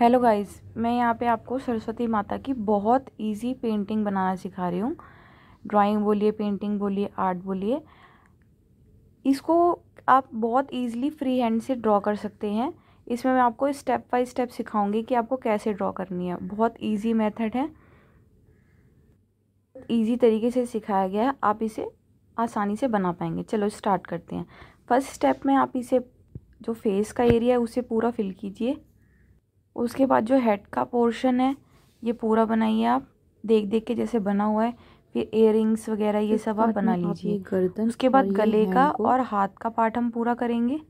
hello guys मैं यहाँ पे आपको सरस्वती माता की बहुत इजी पेंटिंग बनाना सिखा रही हूँ ड्राइंग बोलिए पेंटिंग बोलिए आर्ट बोलिए इसको आप बहुत इजीली फ्री हैंड से ड्रॉ कर सकते हैं इसमें मैं आपको स्टेप बाय स्टेप सिखाऊंगी कि आपको कैसे ड्रॉ करनी है बहुत इजी मेथड है इजी तरीके से सिखाया गया है आप इसे आसानी से बना पाएंगे चलो स्टार्ट करते हैं फर्स्ट स्टेप में आप इसे जो फेस का एरिया है उसे पूरा फिल कीजिए उसके बाद जो हेड का पोर्शन है ये पूरा बनाइए आप देख देख के जैसे बना हुआ है फिर इयर वगैरह ये सब आप बना लीजिए गर्दन उसके बाद गले का और हाथ का पार्ट हम पूरा करेंगे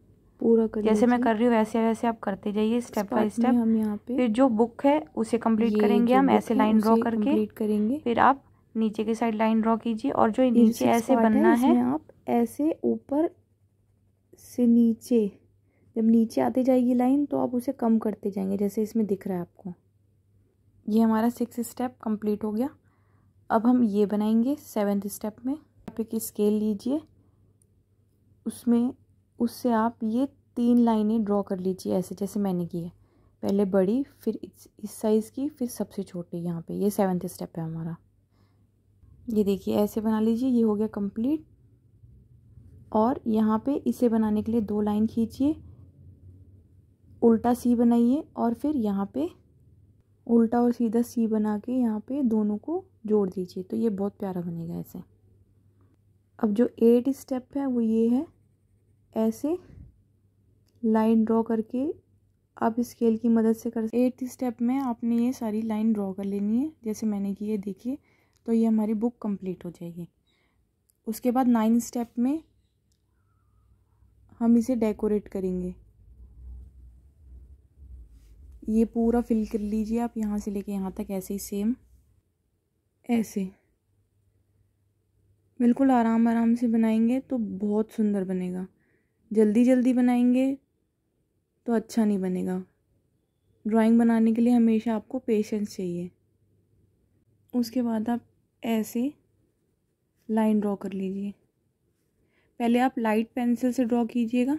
पूरा कर जैसे मैं कर रही हूँ वैसे वैसे आप करते जाइए स्टेप बाय स्टेप हम यहाँ पे फिर जो बुक है उसे कंप्लीट करेंगे हम ऐसे लाइन ड्रॉ करके करेंगे फिर आप नीचे की साइड लाइन ड्रॉ कीजिए और जो नीचे ऐसे बनना है आप ऐसे ऊपर से नीचे जब नीचे आते जाएगी लाइन तो आप उसे कम करते जाएंगे जैसे इसमें दिख रहा है आपको ये हमारा सिक्स स्टेप कंप्लीट हो गया अब हम ये बनाएंगे सेवेंथ स्टेप में आप एक स्केल लीजिए उसमें उससे आप ये तीन लाइनें ड्रॉ कर लीजिए ऐसे जैसे मैंने की है पहले बड़ी फिर इस साइज़ की फिर सबसे छोटी यहाँ पे ये सेवन्थ स्टेप है हमारा ये देखिए ऐसे बना लीजिए ये हो गया कंप्लीट और यहाँ पे इसे बनाने के लिए दो लाइन खींचिए उल्टा सी बनाइए और फिर यहाँ पे उल्टा और सीधा सी बना के यहाँ पे दोनों को जोड़ दीजिए तो ये बहुत प्यारा बनेगा ऐसे अब जो एट स्टेप है वो ये है ऐसे लाइन ड्रॉ करके आप स्केल की मदद से कर एट स्टेप में आपने ये सारी लाइन ड्रॉ कर लेनी है जैसे मैंने की है देखिए तो ये हमारी बुक कंप्लीट हो जाएगी उसके बाद नाइन स्टेप में हम इसे डेकोरेट करेंगे ये पूरा फिल कर लीजिए आप यहाँ से लेके यहाँ तक ऐसे ही सेम ऐसे बिल्कुल आराम आराम से बनाएंगे तो बहुत सुंदर बनेगा जल्दी जल्दी बनाएंगे तो अच्छा नहीं बनेगा ड्राइंग बनाने के लिए हमेशा आपको पेशेंस चाहिए उसके बाद आप ऐसे लाइन ड्रॉ कर लीजिए पहले आप लाइट पेंसिल से ड्रॉ कीजिएगा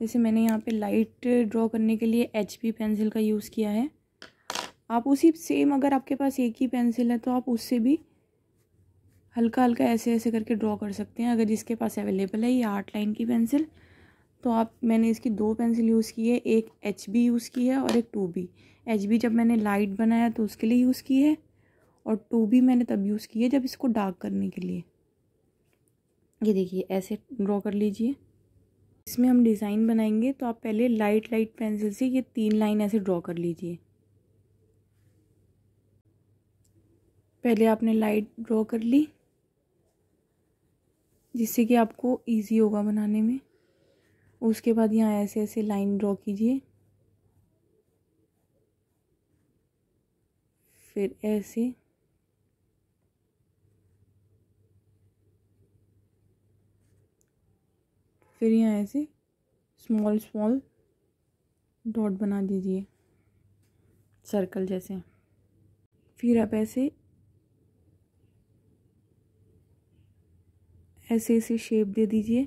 जैसे मैंने यहाँ पे लाइट ड्रॉ करने के लिए एच पी पेंसिल का यूज़ किया है आप उसी सेम अगर आपके पास एक ही पेंसिल है तो आप उससे भी हल्का हल्का ऐसे ऐसे करके ड्रॉ कर सकते हैं अगर जिसके पास अवेलेबल है ये आर्ट लाइन की पेंसिल तो आप मैंने इसकी दो पेंसिल यूज़ की है एक एच बी यूज़ की है और एक टू बी एच बी जब मैंने लाइट बनाया तो उसके लिए यूज़ की है और टू बी मैंने तब यूज़ की है जब इसको डार्क करने के लिए ये देखिए ऐसे ड्रॉ कर लीजिए इसमें हम डिज़ाइन बनाएंगे तो आप पहले लाइट लाइट पेंसिल से ये तीन लाइन ऐसे ड्रॉ कर लीजिए पहले आपने लाइट ड्रॉ कर ली जिससे कि आपको इजी होगा बनाने में उसके बाद यहाँ ऐसे ऐसे लाइन ड्रॉ कीजिए फिर ऐसे फिर यहाँ ऐसे स्मॉल स्मॉल डॉट बना दीजिए सर्कल जैसे फिर आप ऐसे ऐसे ऐसे शेप दे दीजिए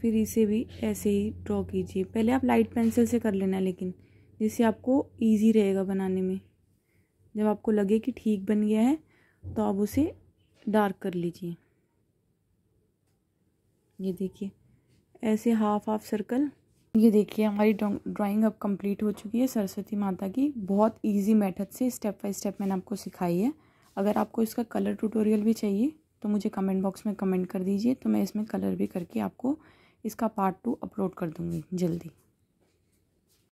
फिर इसे भी ऐसे ही ड्रॉ कीजिए पहले आप लाइट पेंसिल से कर लेना लेकिन जिससे आपको ईजी रहेगा बनाने में जब आपको लगे कि ठीक बन गया है तो आप उसे डार्क कर लीजिए ये देखिए ऐसे हाफ हाफ सर्कल ये देखिए हमारी ड्राइंग अब कंप्लीट हो चुकी है सरस्वती माता की बहुत इजी मेथड से स्टेप बाय स्टेप मैंने आपको सिखाई है अगर आपको इसका कलर ट्यूटोरियल भी चाहिए तो मुझे कमेंट बॉक्स में कमेंट कर दीजिए तो मैं इसमें कलर भी करके आपको इसका पार्ट टू अपलोड कर दूँगी जल्दी